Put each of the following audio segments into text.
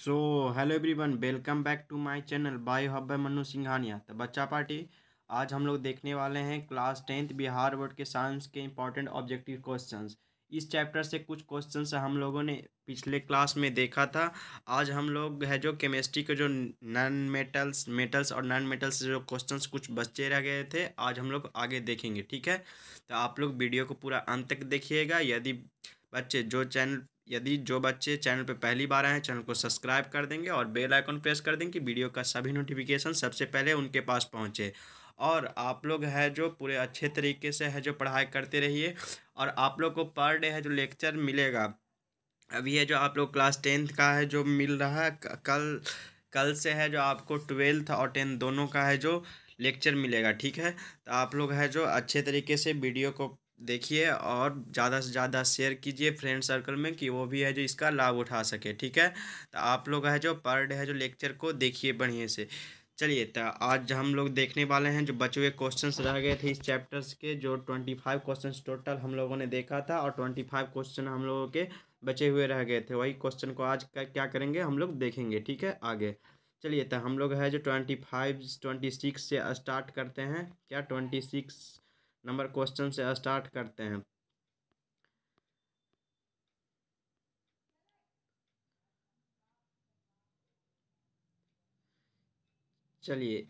so hello everyone welcome back to my channel by hub Manu Singhania तो बच्चा party आज हम लोग देखने वाले हैं क्लास टेंथ बिहार बोर्ड के साइंस के इंपॉर्टेंट ऑब्जेक्टिव क्वेश्चंस इस चैप्टर से कुछ क्वेश्चन हम लोगों ने पिछले क्लास में देखा था आज हम लोग है जो केमिस्ट्री के जो नॉन मेटल्स मेटल्स और नॉन मेटल्स जो क्वेश्चंस कुछ बच्चे रह गए थे आज हम लोग आगे देखेंगे ठीक है तो आप लोग वीडियो को पूरा अंत तक देखिएगा यदि बच्चे जो चैनल यदि जो बच्चे चैनल पर पहली बार आए हैं चैनल को सब्सक्राइब कर देंगे और बेल आइकन प्रेस कर देंगे कि वीडियो का सभी नोटिफिकेशन सबसे पहले उनके पास पहुंचे और आप लोग है जो पूरे अच्छे तरीके से है जो पढ़ाई करते रहिए और आप लोग को पर डे है जो लेक्चर मिलेगा अभी है जो आप लोग क्लास टेंथ का है जो मिल रहा है कल कल से है जो आपको ट्वेल्थ और टेंथ दोनों का है जो लेक्चर मिलेगा ठीक है तो आप लोग है जो अच्छे तरीके से वीडियो को देखिए और ज़्यादा से ज़्यादा शेयर कीजिए फ्रेंड सर्कल में कि वो भी है जो इसका लाभ उठा सके ठीक है तो आप लोग है जो पर डे है जो लेक्चर को देखिए बढ़िया से चलिए तो आज हम लोग देखने वाले हैं जो बचे हुए क्वेश्चंस रह गए थे इस चैप्टर्स के जो ट्वेंटी फाइव क्वेश्चन टोटल हम लोगों ने देखा था और ट्वेंटी फाइव क्वेश्चन हम लोगों के बचे हुए रह गए थे वही क्वेश्चन को आज का क्या करेंगे हम लोग देखेंगे ठीक है आगे चलिए तो हम लोग है जो ट्वेंटी फाइव ट्वेंटी सिक्स से स्टार्ट करते हैं क्या ट्वेंटी सिक्स नंबर क्वेश्चन से स्टार्ट करते हैं चलिए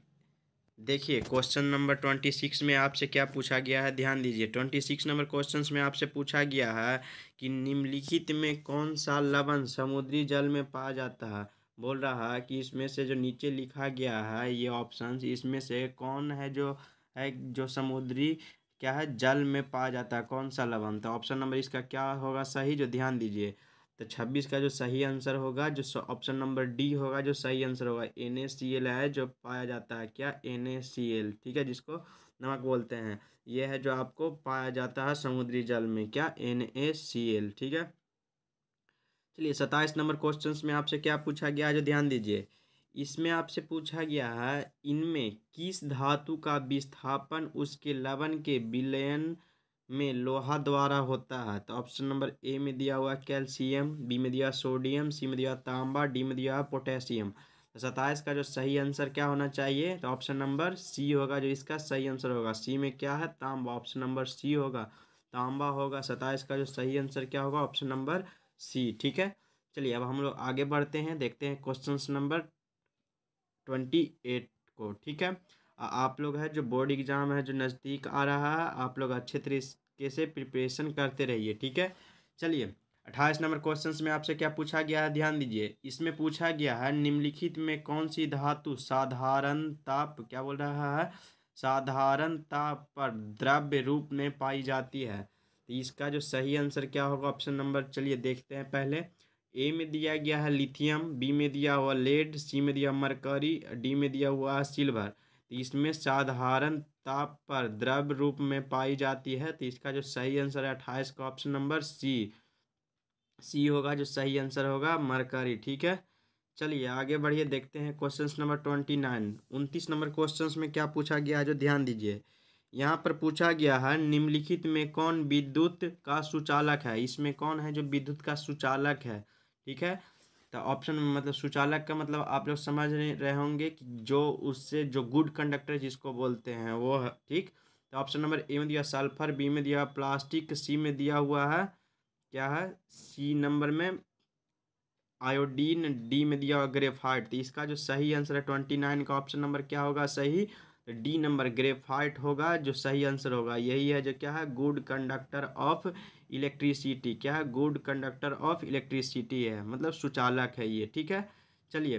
देखिए क्वेश्चन नंबर ट्वेंटी सिक्स में आपसे क्या पूछा गया है ध्यान दीजिए ट्वेंटी सिक्स नंबर क्वेश्चन में आपसे पूछा गया है कि निम्नलिखित में कौन सा लवण समुद्री जल में पाया जाता है बोल रहा है कि इसमें से जो नीचे लिखा गया है ये ऑप्शन इसमें से कौन है जो है जो समुद्री क्या है जल में पाया जाता है कौन सा लवण तो ऑप्शन नंबर इसका क्या होगा सही जो ध्यान दीजिए तो छब्बीस का जो सही आंसर होगा जो ऑप्शन नंबर डी होगा जो सही आंसर होगा एन ए सी एल है जो पाया जाता है क्या एन ए सी एल ठीक है जिसको नमक बोलते हैं यह है जो आपको पाया जाता है समुद्री जल में क्या एन ए सी एल ठीक है चलिए सत्ताईस नंबर क्वेश्चन में आपसे क्या पूछा गया है जो ध्यान दीजिए इसमें आपसे पूछा गया है इनमें किस धातु का विस्थापन उसके लवण के विलयन में लोहा द्वारा होता है तो ऑप्शन नंबर ए में दिया हुआ कैल्शियम बी में दिया सोडियम सी में दिया तांबा डी में दिया पोटेशियम तो सताइस का जो सही आंसर क्या होना चाहिए तो ऑप्शन नंबर सी होगा जो इसका सही आंसर होगा सी में क्या है तांबा ऑप्शन नंबर सी होगा तांबा होगा सताइस का जो सही आंसर क्या होगा ऑप्शन नंबर सी ठीक है चलिए अब हम लोग आगे बढ़ते हैं देखते हैं क्वेश्चन नंबर ट्वेंटी एट को ठीक है आप लोग है जो बोर्ड एग्ज़ाम है जो नज़दीक आ रहा है आप लोग अच्छे तरीके से प्रिपरेशन करते रहिए ठीक है चलिए अट्ठाईस नंबर क्वेश्चन में आपसे क्या पूछा गया है ध्यान दीजिए इसमें पूछा गया है निम्नलिखित में कौन सी धातु साधारण ताप क्या बोल रहा है साधारण ताप पर द्रव्य रूप में पाई जाती है तो इसका जो सही आंसर क्या होगा ऑप्शन नंबर चलिए देखते हैं पहले ए में दिया गया है लिथियम बी में दिया हुआ लेड सी में दिया मरकरी डी में दिया हुआ है सिल्वर तो इसमें साधारण ताप पर द्रव रूप में पाई जाती है तो इसका जो सही आंसर है अट्ठाईस का ऑप्शन नंबर सी सी होगा जो सही आंसर होगा मरकरी ठीक है चलिए आगे बढ़िए देखते हैं क्वेश्चन नंबर ट्वेंटी नाइन उनतीस नंबर क्वेश्चन में क्या पूछा गया है जो ध्यान दीजिए यहाँ पर पूछा गया है निम्नलिखित में कौन विद्युत का सुचालक है इसमें कौन है जो विद्युत का सुचालक है ठीक है तो ऑप्शन में मतलब सुचालक का मतलब आप लोग समझ रहे होंगे कि जो उससे जो गुड कंडक्टर जिसको बोलते हैं वो है ठीक तो ऑप्शन नंबर ए में दिया सल्फर बी में दिया प्लास्टिक सी में दिया हुआ है क्या है सी नंबर में आयोडीन डी में दिया हुआ ग्रेफाइट तो इसका जो सही आंसर है ट्वेंटी नाइन का ऑप्शन नंबर क्या होगा सही तो डी नंबर ग्रेफाइट होगा जो सही आंसर होगा यही है जो क्या है गुड कंडक्टर ऑफ इलेक्ट्रिसिटी क्या है गुड कंडक्टर ऑफ इलेक्ट्रिसिटी है मतलब सुचालक है ये ठीक है चलिए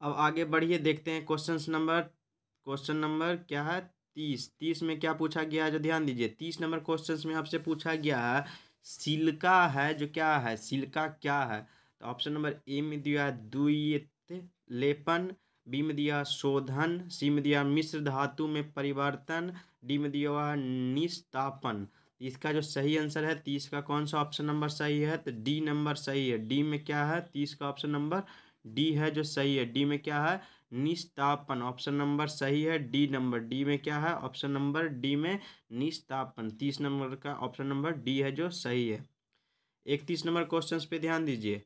अब आगे बढ़िए देखते हैं क्वेश्चन नंबर क्वेश्चन नंबर क्या है तीस तीस में क्या पूछा गया है जो ध्यान दीजिए तीस नंबर क्वेश्चन में आपसे पूछा गया है सिल्का है जो क्या है सिल्का क्या है तो ऑप्शन नंबर ए में दिया है दुयत लेपन बी में दिया शोधन सी में दिया मिश्र धातु में परिवर्तन डी में दिया हुआ निस्तापन इसका जो सही आंसर है तीस का कौन सा ऑप्शन नंबर सही है तो डी नंबर सही है डी में क्या है तीस का ऑप्शन नंबर डी है जो सही है डी में क्या है निस्तापन ऑप्शन नंबर सही है डी नंबर डी में क्या है ऑप्शन नंबर डी में निस्तापन तीस नंबर का ऑप्शन नंबर डी है जो सही है इकतीस नंबर क्वेश्चन पे ध्यान दीजिए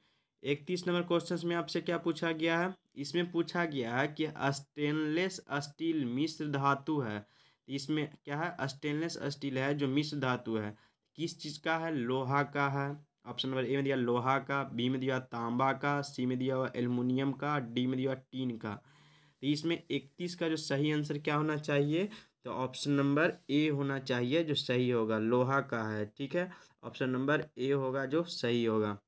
इकतीस नंबर क्वेश्चन में आपसे क्या पूछा गया है इसमें पूछा गया है कि स्टेनलेस स्टील मिश्र धातु है इसमें क्या है स्टेनलेस स्टील है जो मिश्र धातु है किस चीज़ का है लोहा का है ऑप्शन नंबर ए में दिया लोहा का बी में दिया तांबा का सी में दिया हुआ एल्युमिनियम का डी में दिया टीन का तो इसमें इकतीस का जो सही आंसर क्या होना चाहिए तो ऑप्शन नंबर ए होना चाहिए जो सही होगा लोहा का है ठीक है ऑप्शन नंबर ए होगा जो सही होगा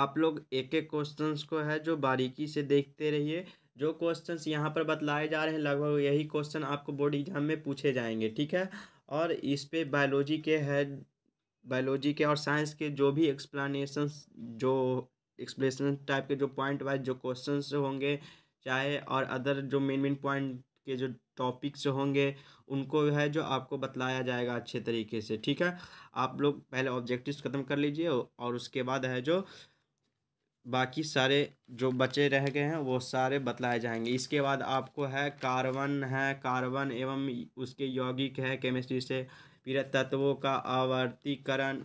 आप लोग एक एक क्वेश्चंस को है जो बारीकी से देखते रहिए जो क्वेश्चंस यहाँ पर बतलाए जा रहे हैं लगभग यही क्वेश्चन आपको बोर्ड एग्जाम में पूछे जाएंगे ठीक है और इस पर बायोलॉजी के है बायोलॉजी के और साइंस के जो भी एक्सप्लानेशंस जो एक्सप्लेसन टाइप के जो पॉइंट वाइज जो क्वेश्चन होंगे चाहे और अदर जो मेन मेन पॉइंट के जो टॉपिक्स होंगे उनको है जो आपको बतलाया जाएगा अच्छे तरीके से ठीक है आप लोग पहले ऑब्जेक्टिव्स ख़त्म कर लीजिए और उसके बाद है जो बाकी सारे जो बचे रह गए हैं वो सारे बतलाए जाएंगे इसके बाद आपको है कार्बन है कार्बन एवं उसके यौगिक है केमिस्ट्री से फिर है तत्वों का आवर्तीकरण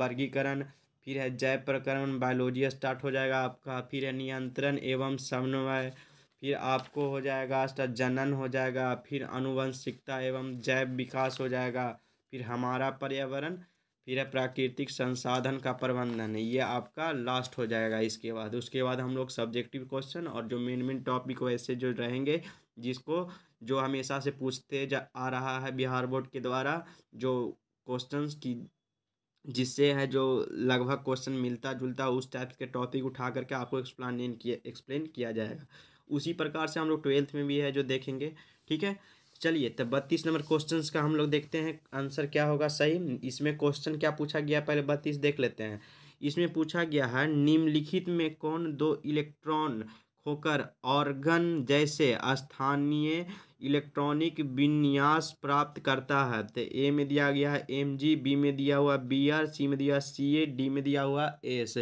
वर्गीकरण फिर है जैव प्रकरण बायोलॉजी स्टार्ट हो जाएगा आपका फिर है नियंत्रण एवं समन्वय फिर आपको हो जाएगा जनन हो जाएगा फिर अनुवंशिकता एवं जैव विकास हो जाएगा फिर हमारा पर्यावरण फिर है प्राकृतिक संसाधन का प्रबंधन ये आपका लास्ट हो जाएगा इसके बाद उसके बाद हम लोग सब्जेक्टिव क्वेश्चन और जो मेन मेन टॉपिक वैसे जो रहेंगे जिसको जो हमेशा से पूछते जा आ रहा है बिहार बोर्ड के द्वारा जो क्वेश्चन की जिससे है जो लगभग क्वेश्चन मिलता जुलता उस टाइप के टॉपिक उठा करके आपको एक्सप्लान किया एक्सप्लेन किया जाएगा उसी प्रकार से हम लोग ट्वेल्थ में भी है जो देखेंगे ठीक है चलिए तो बत्तीस नंबर क्वेश्चन का हम लोग देखते हैं आंसर क्या होगा सही इसमें क्वेश्चन क्या पूछा गया पहले बत्तीस देख लेते हैं इसमें पूछा गया है निम्नलिखित में कौन दो इलेक्ट्रॉन खोकर ऑर्गन जैसे स्थानीय इलेक्ट्रॉनिक विन्यास प्राप्त करता है तो ए में दिया गया है एम जी बी में दिया हुआ बी आर सी में दिया सी ए डी में दिया हुआ एस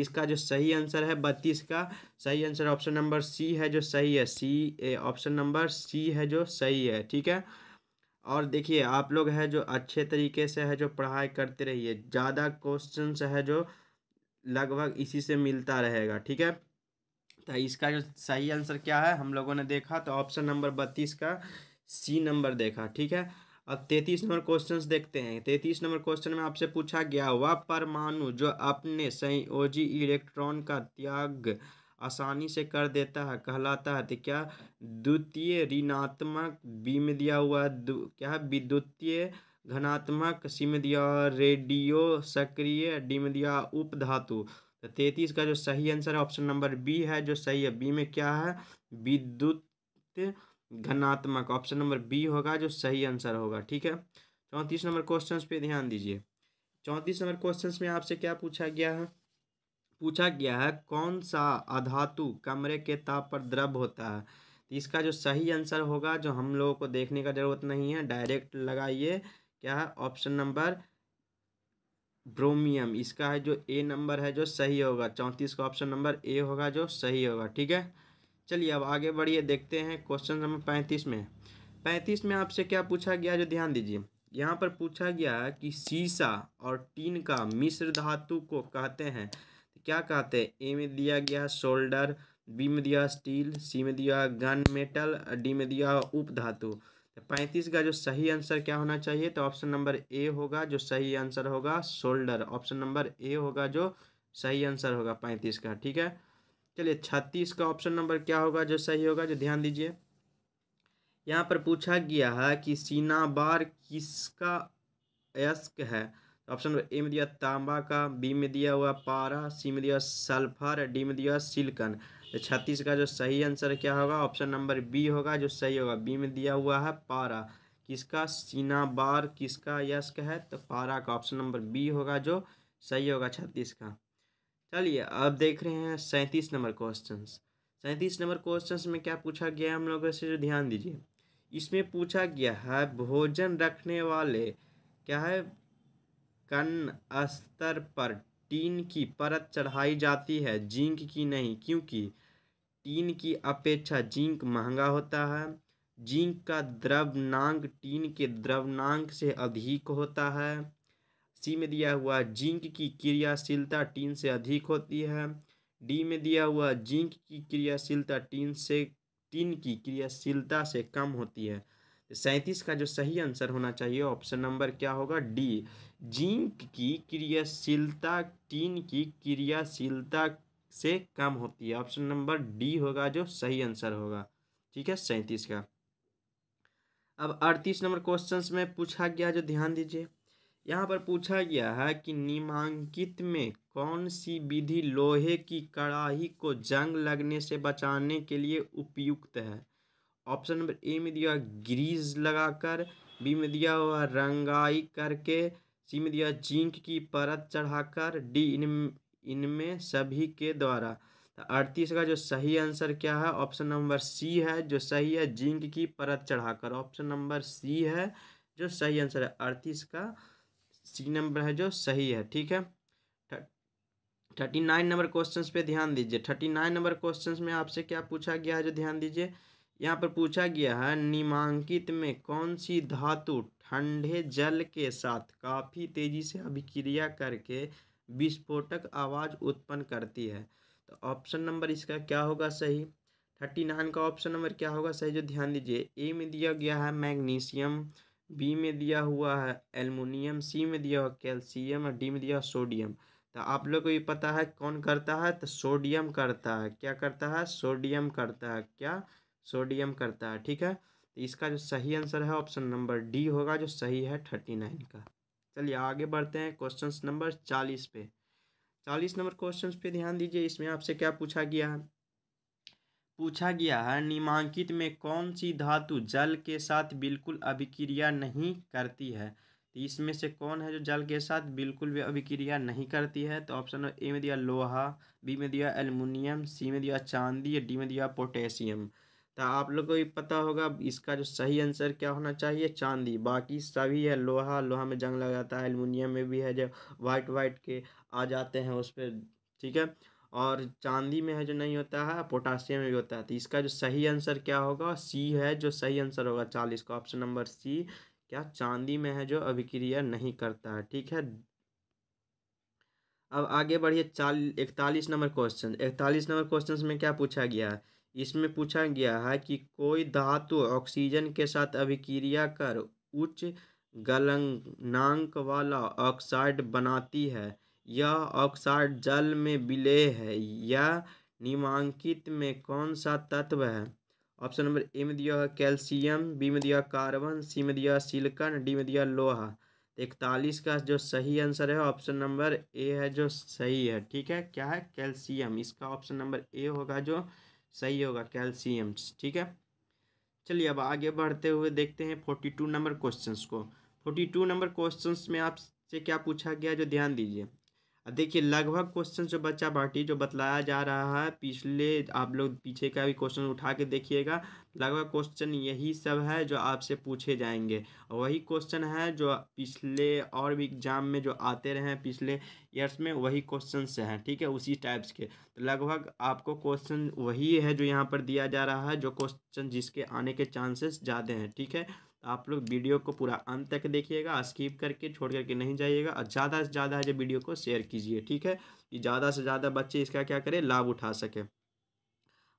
इसका जो सही आंसर है बत्तीस का सही आंसर ऑप्शन नंबर सी है जो सही है सी ऑप्शन नंबर सी है जो सही है ठीक है और देखिए आप लोग है जो अच्छे तरीके से है जो पढ़ाई करते रहिए ज़्यादा क्वेश्चन है जो लगभग इसी से मिलता रहेगा ठीक है तो इसका जो सही आंसर क्या है हम लोगों ने देखा तो ऑप्शन नंबर बत्तीस का सी नंबर देखा ठीक है अब तैतीस नंबर क्वेश्चन देखते हैं तैतीस नंबर क्वेश्चन में आपसे पूछा गया वह परमाणु जो अपने संयोजी इलेक्ट्रॉन का त्याग आसानी से कर देता है कहलाता है तो क्या द्वितीय ऋणात्मक बीम दिया हुआ क्या विद्युतीय घनात्मक सिम दिया रेडियो सक्रिय डिम दिया उपधातु तो तैतीस का जो सही आंसर है ऑप्शन नंबर बी है जो सही है बी में क्या है विद्युत घनात्मक ऑप्शन नंबर बी होगा जो सही आंसर होगा ठीक है चौंतीस नंबर क्वेश्चन पे ध्यान दीजिए चौंतीस नंबर क्वेश्चन में आपसे क्या पूछा गया है पूछा गया है कौन सा अधातु कमरे के ताप पर द्रव होता है तो इसका जो सही आंसर होगा जो हम लोगों को देखने का जरूरत नहीं है डायरेक्ट लगाइए क्या है ऑप्शन नंबर ब्रोमियम इसका है जो ए नंबर है जो सही होगा चौंतीस का ऑप्शन नंबर ए होगा जो सही होगा ठीक है चलिए अब आगे बढ़िए देखते हैं क्वेश्चन नंबर पैंतीस में पैंतीस में आपसे क्या पूछा गया जो ध्यान दीजिए यहाँ पर पूछा गया कि सीसा और टीन का मिश्र धातु को कहते हैं तो क्या कहते हैं ए में दिया गया शोल्डर बी में दिया स्टील सी में दिया गन मेटल डी में दिया उप धातु तो पैंतीस का जो सही आंसर क्या होना चाहिए तो ऑप्शन नंबर ए होगा जो सही आंसर होगा शोल्डर ऑप्शन नंबर ए होगा जो सही आंसर होगा पैंतीस का ठीक है चलिए छत्तीस का ऑप्शन नंबर क्या होगा जो सही होगा जो ध्यान दीजिए यहाँ पर पूछा गया है कि सीनाबार किसका अयस्क है ऑप्शन नंबर ए में दिया तांबा का बी में दिया हुआ पारा सी में दिया सल्फर डी में दिया सिल्कन तो छत्तीस का जो सही आंसर क्या होगा ऑप्शन नंबर बी होगा जो सही होगा बी में दिया हुआ है पारा किसका सीनाबार किसका यस्क है तो पारा का ऑप्शन नंबर बी होगा जो सही होगा छत्तीस का चलिए अब देख रहे हैं सैंतीस नंबर क्वेश्चन सैंतीस नंबर क्वेश्चन में क्या पूछा गया है हम लोगों से जो ध्यान दीजिए इसमें पूछा गया है भोजन रखने वाले क्या है कन्न स्तर पर टीन की परत चढ़ाई जाती है जिंक की नहीं क्योंकि टीन की अपेक्षा जिंक महंगा होता है जिंक का द्रवनांग टीन के द्रवनांग से अधिक होता है सी में दिया हुआ जिंक की क्रियाशीलता टीन से अधिक होती है डी में दिया हुआ जिंक की क्रियाशीलता टीन से टीन की क्रियाशीलता से कम होती है तो सैंतीस का जो सही आंसर होना चाहिए ऑप्शन नंबर क्या होगा डी जिंक की क्रियाशीलता टीन की क्रियाशीलता से कम होती है ऑप्शन नंबर डी होगा जो सही आंसर होगा ठीक है सैंतीस का अब अड़तीस नंबर क्वेश्चन में पूछा गया जो ध्यान दीजिए यहाँ पर पूछा गया है कि निमांकित में कौन सी विधि लोहे की कड़ाही को जंग लगने से बचाने के लिए उपयुक्त है ऑप्शन नंबर ए में दिया ग्रीस लगाकर बी में दिया हुआ रंगाई करके सी में दिया जिंक की परत चढ़ाकर डी इन इनमें सभी के द्वारा तो अड़तीस का जो सही आंसर क्या है ऑप्शन नंबर सी है जो सही है जिंक की परत चढ़ाकर ऑप्शन नंबर सी है जो सही आंसर है अड़तीस का सी नंबर है जो सही है ठीक है थर्टी नाइन नंबर क्वेश्चंस पे ध्यान दीजिए थर्टी नाइन नंबर क्वेश्चंस में आपसे क्या पूछा गया है जो ध्यान दीजिए यहाँ पर पूछा गया है निमांकित में कौन सी धातु ठंडे जल के साथ काफ़ी तेज़ी से अभिक्रिया करके विस्फोटक आवाज़ उत्पन्न करती है तो ऑप्शन नंबर इसका क्या होगा सही थर्टी नाइन का ऑप्शन नंबर क्या होगा सही जो ध्यान दीजिए ए में दिया गया है मैग्नीशियम बी में दिया हुआ है एलमोनियम सी में दिया हुआ कैल्शियम और डी में दिया हुआ सोडियम तो आप लोग को ये पता है कौन करता है तो सोडियम करता है क्या करता है सोडियम करता है क्या सोडियम करता है ठीक है तो इसका जो सही आंसर है ऑप्शन नंबर डी होगा जो सही है थर्टी नाइन का चलिए आगे बढ़ते हैं क्वेश्चन नंबर चालीस पे चालीस नंबर क्वेश्चन पे ध्यान दीजिए इसमें आपसे क्या पूछा गया है पूछा गया है निमांकित में कौन सी धातु जल के साथ बिल्कुल अभिक्रिया नहीं करती है तो इसमें से कौन है जो जल के साथ बिल्कुल भी अभिक्रिया नहीं करती है तो ऑप्शन ए में दिया लोहा बी में दिया एल्युमिनियम सी में दिया चांदी या डी में दिया पोटेशियम तो आप लोग को भी पता होगा इसका जो सही आंसर क्या होना चाहिए चांदी बाकी सभी है लोहा लोहा में जंग लगाता है एल्युमिनियम में भी है जो वाइट वाइट के आ जाते हैं उस पर ठीक है और चांदी में है जो नहीं होता है पोटासियम में भी होता है तो इसका जो सही आंसर क्या होगा सी है जो सही आंसर होगा चालीस का ऑप्शन नंबर सी क्या चांदी में है जो अभिक्रिया नहीं करता है ठीक है अब आगे बढ़िए चाल इकतालीस नंबर क्वेश्चन इकतालीस नंबर क्वेश्चन में क्या पूछा गया है इसमें पूछा गया है कि कोई धातु ऑक्सीजन के साथ अभिक्रिया कर उच्च गलनांक वाला ऑक्साइड बनाती है यह ऑक्साइड जल में विलय है यह निमांकित में कौन सा तत्व है ऑप्शन नंबर ए में दिया है कैल्शियम बी में दिया कार्बन सी में दिया सिलिकन डी में दिया लोहा तो इकतालीस का जो सही आंसर है ऑप्शन नंबर ए है जो सही है ठीक है क्या है कैल्शियम इसका ऑप्शन नंबर ए होगा जो सही होगा कैल्शियम ठीक है चलिए अब आगे बढ़ते हुए देखते हैं फोर्टी टू नंबर क्वेश्चन को फोर्टी टू नंबर क्वेश्चन में आपसे क्या पूछा गया जो ध्यान दीजिए देखिए लगभग क्वेश्चन जो बच्चा बाटी जो बतलाया जा रहा है पिछले आप लोग पीछे का भी क्वेश्चन उठा के देखिएगा लगभग क्वेश्चन यही सब है जो आपसे पूछे जाएंगे वही क्वेश्चन है जो पिछले और भी एग्जाम में जो आते रहे हैं पिछले ईयर्स में वही क्वेश्चन हैं ठीक है उसी टाइप्स के तो लगभग आपको क्वेश्चन वही है जो यहाँ पर दिया जा रहा है जो क्वेश्चन जिसके आने के चांसेस ज़्यादा हैं ठीक है आप लोग वीडियो को पूरा अंत तक देखिएगा स्किप करके छोड़ करके नहीं जाइएगा और ज़्यादा से ज़्यादा जो वीडियो को शेयर कीजिए ठीक है कि ज़्यादा से ज़्यादा बच्चे इसका क्या करें लाभ उठा सके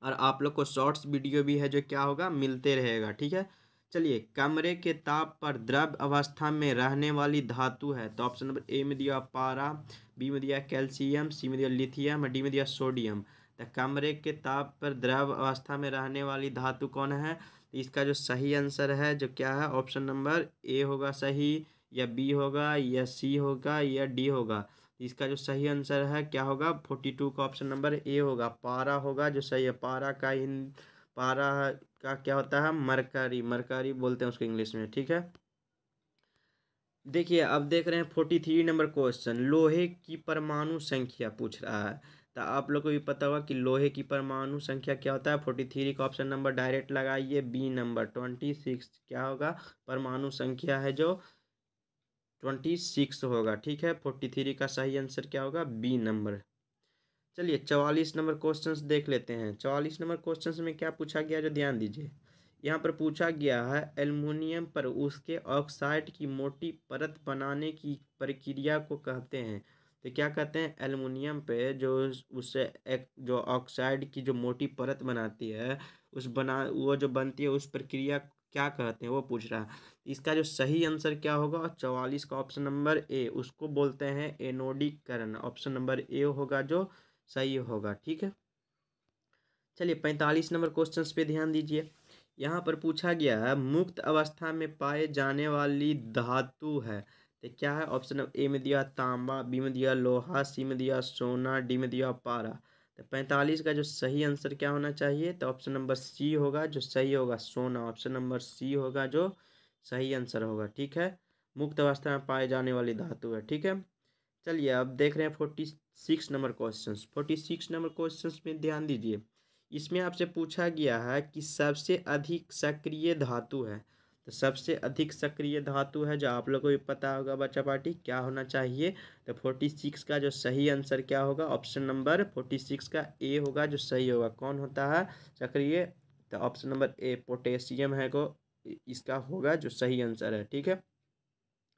और आप लोग को शॉर्ट्स वीडियो भी है जो क्या होगा मिलते रहेगा ठीक है चलिए कमरे के ताप पर द्रव अवस्था में रहने वाली धातु है तो ऑप्शन नंबर ए में दिया पारा बी में दिया कैल्शियम सी में दिया लिथियम और डी में दिया सोडियम तो कमरे के ताप पर द्रव अवस्था में रहने वाली धातु कौन है तो इसका जो सही आंसर है जो क्या है ऑप्शन नंबर ए होगा सही या बी होगा या सी होगा या डी होगा तो इसका जो सही आंसर है क्या होगा फोर्टी टू का ऑप्शन नंबर ए होगा पारा होगा जो सही है पारा का इन पारा का क्या होता है मरकारी मरकारी बोलते हैं उसको इंग्लिश में ठीक है देखिए अब देख रहे हैं फोर्टी थ्री नंबर क्वेश्चन लोहे की परमाणु संख्या पूछ रहा है तो आप लोग को भी पता होगा कि लोहे की परमाणु संख्या क्या होता है फोर्टी थ्री का ऑप्शन नंबर डायरेक्ट लगाइए बी नंबर ट्वेंटी सिक्स क्या होगा परमाणु संख्या है जो ट्वेंटी सिक्स होगा ठीक है फोर्टी थ्री का सही आंसर क्या होगा बी नंबर चलिए चवालीस नंबर क्वेश्चंस देख लेते हैं चवालीस नंबर क्वेश्चन में क्या पूछा गया जो ध्यान दीजिए यहाँ पर पूछा गया है एल्युमिनियम पर उसके ऑक्साइड की मोटी परत बनाने की प्रक्रिया को कहते हैं तो क्या कहते हैं एलमिनियम पे जो उससे एक जो ऑक्साइड की जो मोटी परत बनाती है उस बना वो जो बनती है उस प्रक्रिया क्या कहते हैं वो पूछ रहा है इसका जो सही आंसर क्या होगा चौवालीस का ऑप्शन नंबर ए उसको बोलते हैं एनोडीकरण ऑप्शन नंबर ए होगा जो सही होगा ठीक है चलिए पैंतालीस नंबर क्वेश्चन पे ध्यान दीजिए यहाँ पर पूछा गया है मुक्त अवस्था में पाए जाने वाली धातु है तो क्या है ऑप्शन ए में दिया तांबा बी में दिया लोहा सी में दिया सोना डी में दिया पारा तो पैंतालीस का जो सही आंसर क्या होना चाहिए तो ऑप्शन नंबर सी होगा जो सही होगा सोना ऑप्शन नंबर सी होगा जो सही आंसर होगा ठीक है मुक्त अवस्था में पाए जाने वाली धातु है ठीक है चलिए अब देख रहे हैं forty six number question forty six number question में ध्यान दीजिए इसमें आपसे पूछा गया है कि सबसे अधिक सक्रिय धातु है तो सबसे अधिक सक्रिय धातु है जो आप लोगों को भी पता होगा बच्चा पार्टी क्या होना चाहिए तो फोर्टी सिक्स का जो सही आंसर क्या होगा ऑप्शन नंबर फोर्टी सिक्स का ए होगा जो सही होगा कौन होता है सक्रिय तो ऑप्शन नंबर ए पोटेशियम है को इसका होगा जो सही आंसर है ठीक है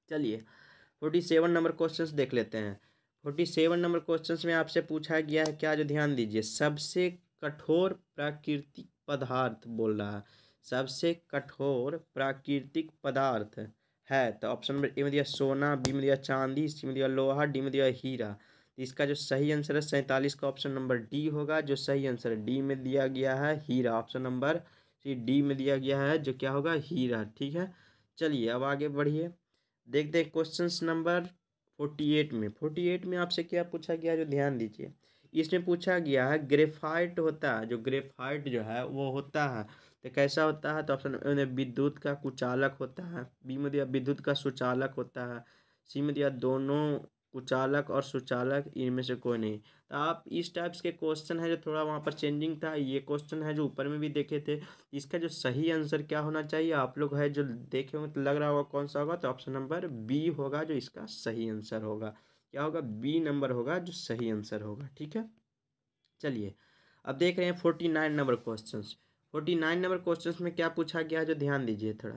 चलिए फोर्टी सेवन नंबर क्वेश्चन देख लेते हैं फोर्टी सेवन नंबर क्वेश्चन में आपसे पूछा गया है क्या जो ध्यान दीजिए सबसे कठोर प्राकृतिक पदार्थ बोल रहा है सबसे कठोर प्राकृतिक पदार्थ है तो ऑप्शन नंबर ए में दिया सोना बी में दिया चांदी सी में दिया लोहा डी में दिया हीरा तो इसका जो सही आंसर है सैंतालीस का ऑप्शन नंबर डी होगा जो सही आंसर डी में दिया गया है हीरा ऑप्शन नंबर सी डी में दिया गया है जो क्या होगा हीरा ठीक है चलिए अब आगे बढ़िए देखते हैं क्वेश्चन नंबर फोर्टी एट में फोर्टी एट में आपसे क्या पूछा गया जो ध्यान दीजिए इसमें पूछा गया है ग्रेफाइट होता है जो ग्रेफाइट जो है वो होता है तो कैसा होता है तो ऑप्शन ए में विद्युत का कुचालक होता है बी में दिया विद्युत का सुचालक होता है सी में दिया दोनों कुचालक और सुचालक इनमें से कोई नहीं तो आप इस टाइप्स के क्वेश्चन है जो थोड़ा वहाँ पर चेंजिंग था ये क्वेश्चन है जो ऊपर में भी देखे थे इसका जो सही आंसर क्या होना चाहिए आप लोग है जो देखे होंगे तो लग रहा होगा कौन सा होगा तो ऑप्शन नंबर बी होगा जो इसका सही आंसर होगा क्या होगा बी नंबर होगा जो सही आंसर होगा ठीक है चलिए अब देख रहे हैं forty nine number question forty nine number question में क्या पूछा गया है जो ध्यान दीजिए थोड़ा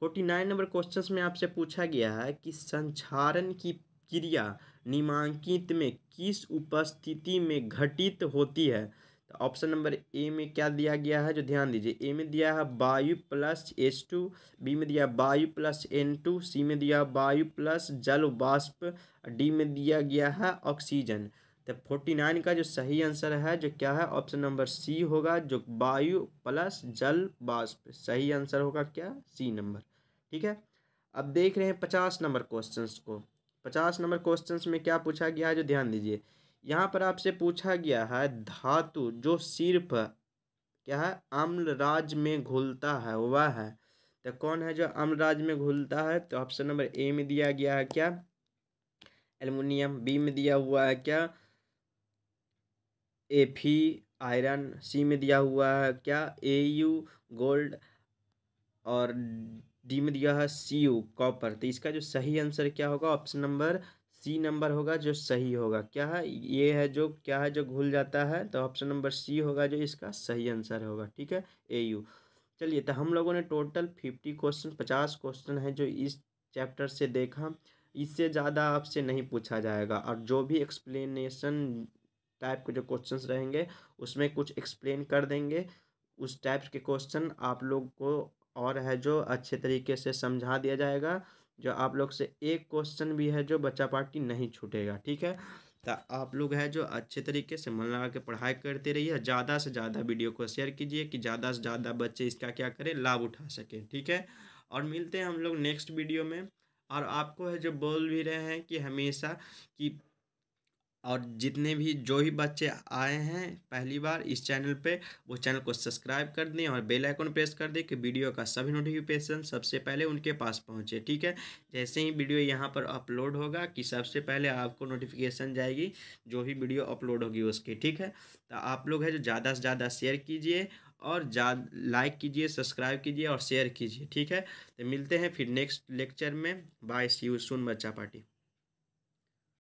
फोर्टी नाइन नंबर क्वेश्चन में आपसे पूछा गया है कि संचारण की क्रिया निमांकित में किस उपस्थिति में घटित होती है तो ऑप्शन नंबर ए में क्या दिया गया है जो ध्यान दीजिए ए में दिया है वायु प्लस एच टू बी में दिया वायु प्लस एन टू सी में दिया वायु प्लस जल वाष्प डी में दिया गया है ऑक्सीजन तो फोर्टी नाइन का जो सही आंसर है जो क्या है ऑप्शन नंबर सी होगा जो वायु प्लस जल बाष्प सही आंसर होगा क्या सी नंबर ठीक है अब देख रहे हैं पचास नंबर क्वेश्चन को पचास नंबर क्वेश्चन में क्या पूछा गया है जो ध्यान दीजिए यहाँ पर आपसे पूछा गया है धातु जो सिर्फ क्या है अम्ल राज में घुलता है वह है तो कौन है जो अम्ल राज में घुलता है तो ऑप्शन नंबर ए में दिया गया है क्या एलमिनियम बी में दिया हुआ है क्या एफी आयरन सी में दिया हुआ है क्या ए यू गोल्ड और डी में दिया है सी यू कॉपर तो इसका जो सही आंसर क्या होगा ऑप्शन नंबर सी नंबर होगा जो सही होगा क्या है ये है जो क्या है जो घुल जाता है तो ऑप्शन नंबर सी होगा जो इसका सही आंसर होगा ठीक है ए यू चलिए तो हम लोगों ने टोटल फिफ्टी क्वेश्चन पचास क्वेश्चन है जो इस चैप्टर से देखा इससे ज़्यादा आपसे नहीं पूछा जाएगा और जो भी एक्सप्लेनेशन टाइप के जो क्वेश्चंस रहेंगे उसमें कुछ एक्सप्लेन कर देंगे उस टाइप के क्वेश्चन आप लोग को और है जो अच्छे तरीके से समझा दिया जाएगा जो आप लोग से एक क्वेश्चन भी है जो बच्चा पार्टी नहीं छूटेगा ठीक है तो आप लोग है जो अच्छे तरीके से मन लगा के पढ़ाई करते रहिए ज़्यादा से ज़्यादा वीडियो को शेयर कीजिए कि ज़्यादा से ज़्यादा बच्चे इसका क्या करें लाभ उठा सकें ठीक है और मिलते हैं हम लोग नेक्स्ट वीडियो में और आपको है जो बोल भी रहे हैं कि हमेशा कि और जितने भी जो भी बच्चे आए हैं पहली बार इस चैनल पे वो चैनल को सब्सक्राइब कर दें और बेल आइकन प्रेस कर दें कि वीडियो का सभी नोटिफिकेशन सबसे पहले उनके पास पहुंचे ठीक है जैसे ही वीडियो यहाँ पर अपलोड होगा कि सबसे पहले आपको नोटिफिकेशन जाएगी जो ही वीडियो अपलोड होगी उसकी ठीक है तो आप लोग है जो ज़्यादा से ज़्यादा शेयर कीजिए और जा लाइक कीजिए सब्सक्राइब कीजिए और शेयर कीजिए ठीक है तो मिलते हैं फिर नेक्स्ट लेक्चर में बाय सी यू सुन बच्चा पार्टी